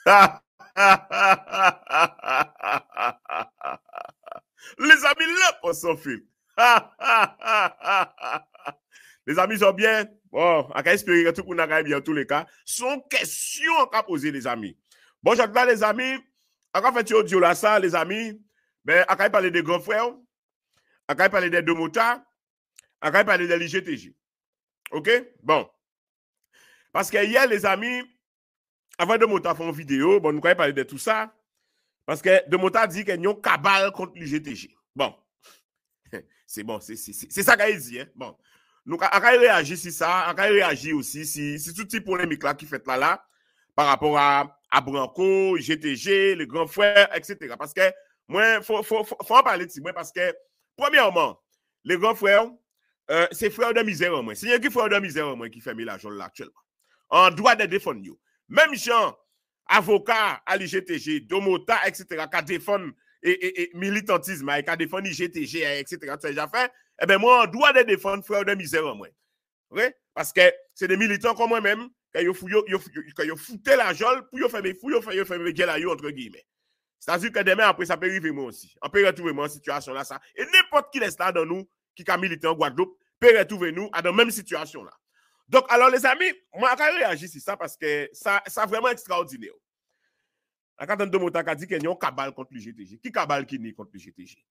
Les amis, là pour son film. Les amis sont bien. Bon, on va espérer que tout le monde bien en tous les cas. Son question à poser, les amis. Bon, je les amis. On va faire audio là, ça, les amis. Ben, on va parler des grands frères. On va parler des deux motards. On va parler de l'IGTJ. OK? Bon. Parce que hier, les amis, avant de monter une vidéo, bon, nous allons parler de tout ça. Parce que de Mota dit qu'il y a une cabale contre l'UGTG. Bon. c'est bon, c'est ça qu'il dit. Hein? Bon. Nous allons réagir si ça, on réagir aussi si, si tout petit polémique là qui fait là, là par rapport à, Branco, GTG, le grand frère, etc. Parce que moi, il faut, faut, en parler de moi parce que, premièrement, le grand frère, euh, c'est frère de misère en moi. C'est un frère de misère en moi qui fait l'argent là actuellement. On doit de défendre. Même gens, avocats à l'IGTG, Domota, etc., qui défendent et, et, et, militantisme, qui défendent l'IGTG, etc., fait, eh bien, moi, on doit défendre, frère de misère, moi. Parce que c'est des militants comme moi-même qui ont fouté la jolle pour faire des fous, à faire des entre guillemets. C'est-à-dire que demain, après, ça peut arriver moi aussi. On peut retrouver moi en situation là, ça. Et n'importe qui est là dans nous, qui est militant en Guadeloupe, peut retrouver nous à dans la même situation là. Donc, alors les amis, moi, je réagis sur ça parce que ça, ça vraiment extraordinaire. La carte de dire dit qu'il y a un cabal contre le GTG. Qui cabal qui nie contre le GTG?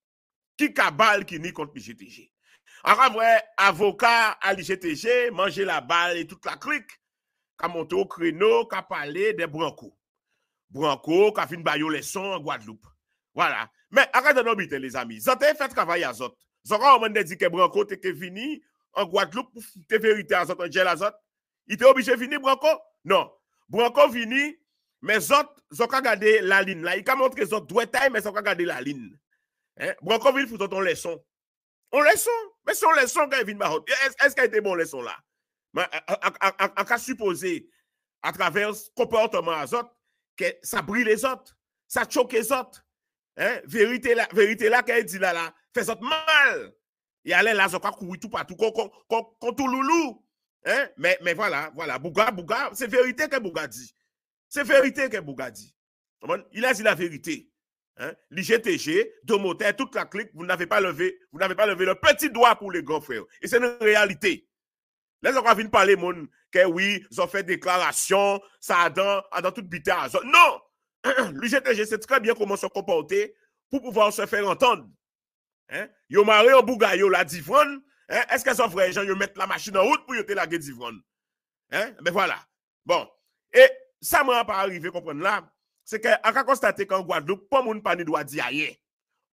Qui cabal qui nie contre le GTG? Alors, vrai, avocat à l'IGTG, manger la balle et toute la clique, qui a monté au créneau, qui a parlé des Branco. Branco, qui a fait une leçon en Guadeloupe. Voilà. Mais, arrêtez de les amis. Vous avez fait travail à Zot. Zora, on m'a dit que Branco était venu en Guadeloupe pour vérité à Angel à Il était obligé de venir Branco? Non. Branco vini, mais Zot, Zot a gardé la ligne là. Il a montré Zot doit taille, mais Zot a gardé la ligne. Hein? Branco vini pour ton leçon. On leçon. Mais son leçon quand il vient Est-ce qu'il été bon leçon là? En cas supposé, à travers comportement à que ça brille les autres, ça choque hein? les autres. Vérité là, vérité là, qu'elle dit là, là, fait Zot mal. Il allait là, ont courir tout partout, contre tout loulou. Hein? Mais, mais voilà, voilà. Bouga, Bouga, c'est vérité que Bouga dit. C'est vérité que Bouga dit. Il a dit la vérité. Hein? L'IGTG, Domoter, toute la clique, vous n'avez pas levé, vous n'avez pas levé le petit doigt pour les grands frères. Et c'est une réalité. Les gens viennent parler, mon, que oui, ils ont fait déclaration, ça a dans, dans toute bitée Non! L'IGTG sait très bien comment se comporter pour pouvoir se faire entendre. Hein? Yo maré au bouga la divron, hein? Est-ce que son frère Jean yo mettre la machine en route pour yo te la divronne? Hein? Ben voilà. Bon. Et ça m'a pas arrivé comprendre là, c'est que a constaté qu'en Guadeloupe pas moun pas ni doit dire aye.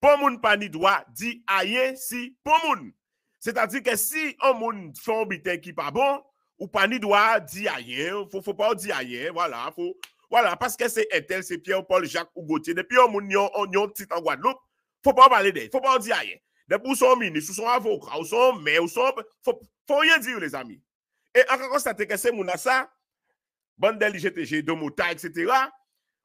Pas moun pas ni doit dire aye si pas moun. C'est-à-dire que si un moun un bitin qui pas bon, ou pas ni doit di aye, faut faut pas dire aye, voilà, faut voilà parce que c'est Etel, c'est Pierre Paul Jacques ou Gauthier depuis un moun yon, on yon petit en Guadeloupe faut pas parler d'elle, faut pas dire rien. Depuis son sont ou son sont ou son, sont Faut, faut rien dire, les amis. Et encore constater que c'est mon ça, bande de l'IGTG, de Mota, etc.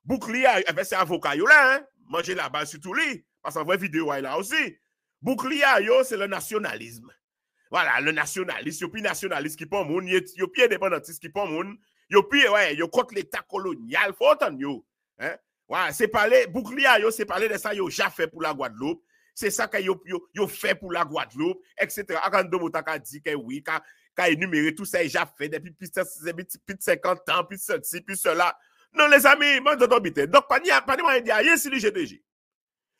Bouclier avec ses avocats, là, hein, manger la base sur tout lit, parce qu'en vraie vidéo, là aussi. Bouclier, c'est le nationalisme. Voilà, le nationaliste, yo plus nationaliste qui pon moun, yo plus indépendantiste qui pon moun, yo plus, ouais, yo contre l'État colonial, faut entendre yo. Hein? Ouais, c'est parler, bouclier, c'est parler de ça, yo, j'ai fait pour la Guadeloupe. C'est ça que yo, yo, fait pour la Guadeloupe, etc. Akando Motaka dit que oui, ka énuméré tout ça, j'ai fait depuis plus de 50 ans, plus ceci, plus cela. Non, les amis, moi, Donc, pas Donc, pas ni moyen dit aïe sur le GTG.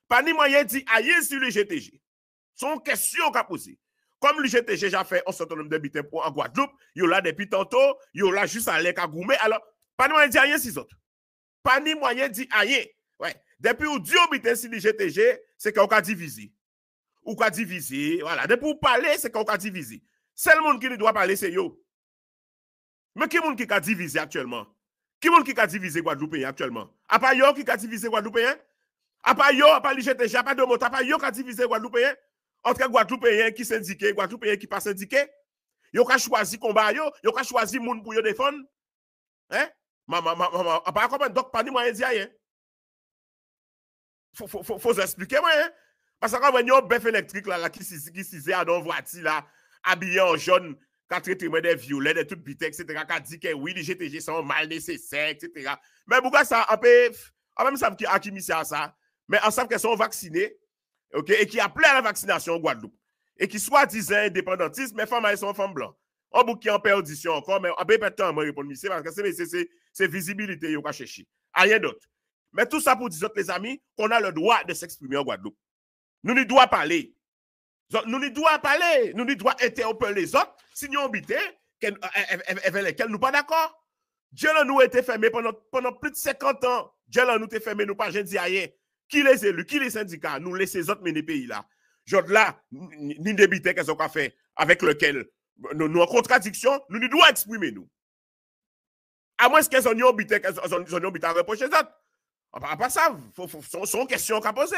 Pas ni moyen dit aïe sur le GTG. Son question qu'a posé. Comme le GTG, j'ai fait un certain nombre de pour en Guadeloupe, yo là depuis tantôt, yo là juste à l'Ekagoumé. Alors, pas ni moyen dit aïe sur autres. Pas ni moyen dit rien. Ouais. Depuis où Dieu si le GTG, c'est qu'on a divisé. Ou qu'on a divisé. Voilà. Depuis où parler, c'est qu'on a divisé. C'est le monde qui doit parler, c'est yo. Mais qui monde qui a divisé actuellement? Qui monde qui a divisé Guadeloupéen actuellement? a part yo qui a divisé Guadeloupéen? a part yo, a part le pas à part de mot, a part yo qui a divisé Guadeloupéen? Entre Guadeloupéen qui syndiqué, Guadeloupéen qui pas syndiqué? Yo ka choisi combat yo, yo ka choisi moun pour yo défendre. Hein? Maman, maman, donc, pas moi, je Faut, Il faut expliquer, moi. hein Parce que quand on avez un bœuf électrique, là, qui s'est à nos voitures, là, habillé en jaune, qui a traité des violets, des toutes bites, etc., qui a dit que oui, les GTG sont mal nécessaires, etc. Mais pourquoi ça, un peu, même savent qui a qui ça, ça. Mais on savent qu'ils sont vaccinés, ok, et qui appelaient à la vaccination en Guadeloupe. Et qui soit disant indépendantistes, mais femmes, elles sont femmes blancs. On qui en perdition encore, mais on peut pas temps à me répondre, monsieur, parce que c'est, c'est, c'est, c'est visibilité qu'on va chercher. Rien d'autre. Mais tout ça pour dire, les amis, qu'on a le droit de s'exprimer en Guadeloupe. Nous ne pas parler. Nous ne pas parler. Nous ne doit interpeller les autres. Si nous habitons, avec lesquels nous pas d'accord. Dieu nous a été fermé pendant, pendant plus de 50 ans. Dieu nous a été fermé, nous pas dit rien. Qui les élus, qui les syndicats, nous laissons les autres mener pays là. Je là, nous débiter qu'est-ce qu'on fait avec lequel nous, en contradiction, nous nous devons exprimer nous. À moins que son ont son, à habitant les ah, bah, ça. On pas ça, Ce sont des questions question a posées.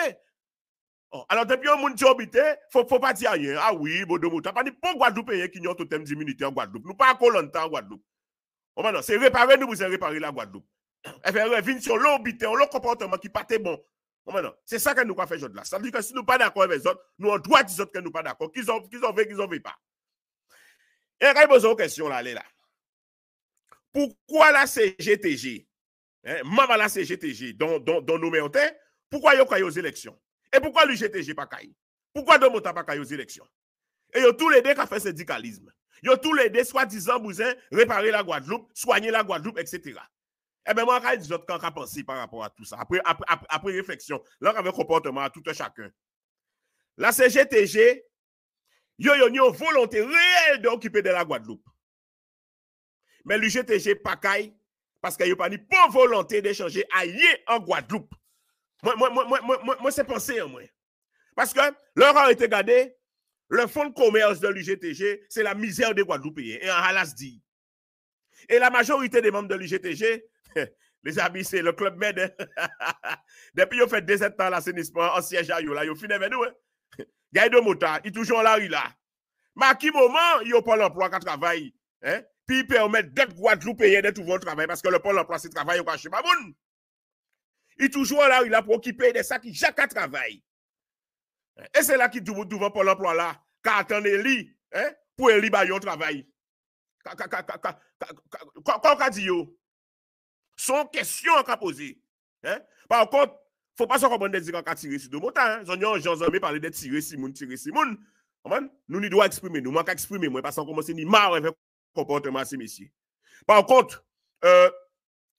Oh, alors depuis un monde qui il faut faut pas dire rien. Ah oui, bon de t'as pas dit pour Guadeloupe eh, a un totem d'immunité en Guadeloupe. Nous pas longtemps en Guadeloupe. Oh, c'est réparer nous, avons réparé la Guadeloupe. Elle fait revenir sur on le comportement qui pas bon. Oh, c'est ça que nous avons fait aujourd'hui. là. Ça veut dire que si nous pas d'accord avec les autres, nous on doit dire que nous pas d'accord, qu'ils ont fait, qu'ils ont fait pas. Et eh, quand ils posent une question là, là. Pourquoi la CGTG, hein, maman la CGTG, dont, dont, dont nous mettons, hein? pourquoi yon ont aux élections? Et pourquoi l'UGTG pas caille? Pourquoi Domota pas caille aux élections? Et yon tous les deux qui fait syndicalisme. Y'a tous les deux, soi-disant, bousin, réparer la Guadeloupe, soigner la Guadeloupe, etc. Eh bien, moi, je dis quand je pensé par rapport à tout ça, après, après, après, réflexion, là, avec comportement à tout un chacun. La CGTG, y'a ont une volonté réelle d'occuper de la Guadeloupe. Mais l'UGTG pas caille parce qu'il n'y a pas ni pas volonté d'échanger ailleurs en Guadeloupe. Moi, moi, moi, moi, moi, c'est pensé, en moi. Parce que leur a été gardé, le fonds de commerce de l'UGTG, c'est la misère des Guadeloupéens. Et en Halas dit. Et la majorité des membres de l'UGTG, les amis, c'est le club Med. Depuis qu'ils ont fait 17 ans l'assainissement, en siège à Yola, ils ont fini avec nous. Hein. Gaïdo Mota, ils toujours là, il là. Mais à qui moment ils n'ont pas l'emploi qu'à travailler? Hein? puis permettre d'être Guadeloupéen de trouver un travail, parce que le pôle emploi, c'est travail au cachet Mamoun. Il toujours là, il a pour occuper des sacs qui jacques à travail. Et c'est là qu'il doit devant Pôle emploi là, car attendez lui, hein, pour lui bailler un travail. Quand on dit, son question qu'on posé. Hein? Par contre, faut pas se comprendre de dire qu'on a tiré sur deux motards. Hein? J'en ai parlé de tirer Simon, tirer Simon. Nous nous doit exprimer, nous manquons exprimer, moi, parce qu'on commence ni marre comportement ces messieurs. Par contre, euh,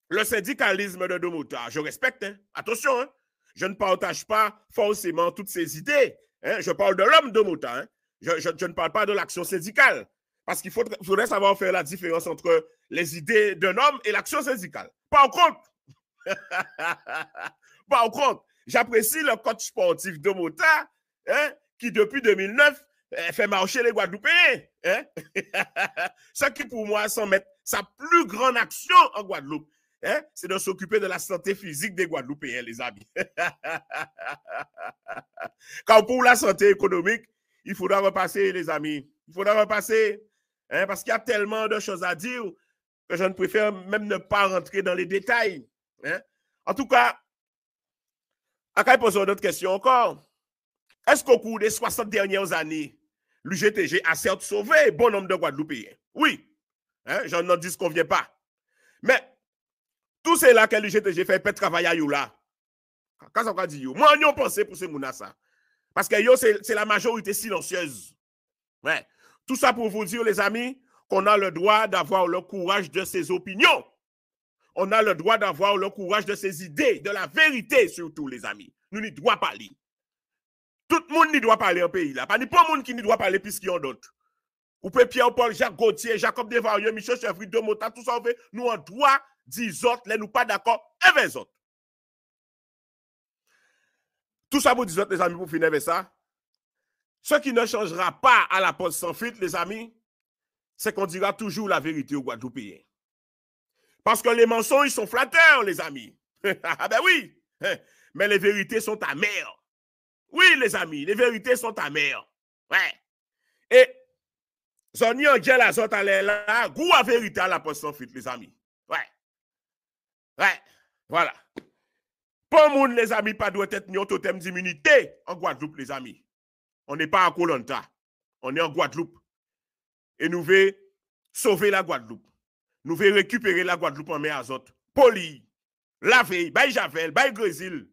le syndicalisme de Domota, je respecte, hein. attention, hein. je ne partage pas forcément toutes ces idées. Hein. Je parle de l'homme Domota, je, je, ne parle pas de l'action syndicale. Parce qu'il faudrait, savoir faire la différence entre les idées d'un homme et l'action syndicale. Par contre, par contre, j'apprécie le coach sportif Domota, qui depuis 2009 elle eh, fait marcher les Guadeloupéens. Hein? qui, pour moi, sans sa plus grande action en Guadeloupe, hein? c'est de s'occuper de la santé physique des Guadeloupéens, les amis. Quand pour la santé économique, il faudra repasser, les amis. Il faudra repasser. Hein? Parce qu'il y a tellement de choses à dire que je ne préfère même ne pas rentrer dans les détails. Hein? En tout cas, à pose une d'autres question encore? Est-ce qu'au cours des 60 dernières années, L'UGTG a certes sauvé bon nombre de Guadeloupéens. Hein. Oui, hein, j'en dis qu'on vient pas. Mais tout cela que l'UGTG fait, peut travailler à là. Quand ça dit moi, on pensé pour ce mounassa. Parce que yo, c'est la majorité silencieuse. Ouais. Tout ça pour vous dire, les amis, qu'on a le droit d'avoir le courage de ses opinions. On a le droit d'avoir le courage de ses idées, de la vérité surtout, les amis. Nous n'y doit pas lire. Tout le monde ne doit pas parler en pays là. Pas ni pas monde qui ne doit parler puisqu'il y en d'autres. Ou peut Pierre-Paul, Jacques Gauthier, Jacob Desvarieux, Michel Chevry, Domota, tout ça, fait. Nous, en droit, dire autres, les nous pas d'accord avec les autres. Tout ça pour 10 autres, les amis, pour finir avec ça. Ce qui ne changera pas à la poste sans fuite, les amis, c'est qu'on dira toujours la vérité au Guadeloupéens. Parce que les mensonges sont flatteurs, les amis. ah ben oui, mais les vérités sont amères. Oui, les amis, les vérités sont amères. Ouais. Et Zoni Angel a à l'air là, goût vérité à la poisson fuite, les amis. Ouais. Ouais. Voilà. Pour monde, les amis, pas doit être ni totem d'immunité en Guadeloupe, les amis. On n'est pas à Colanta. On est en Guadeloupe. Et nous voulons sauver la Guadeloupe. Nous voulons récupérer la Guadeloupe en mer azote. Poli, veille, Baye Javel, bay Grésil,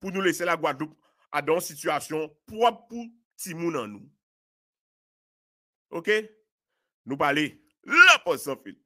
pour nous laisser la Guadeloupe dans dans situation propre pour Timoun en nous. OK Nous parler la pause sans fil.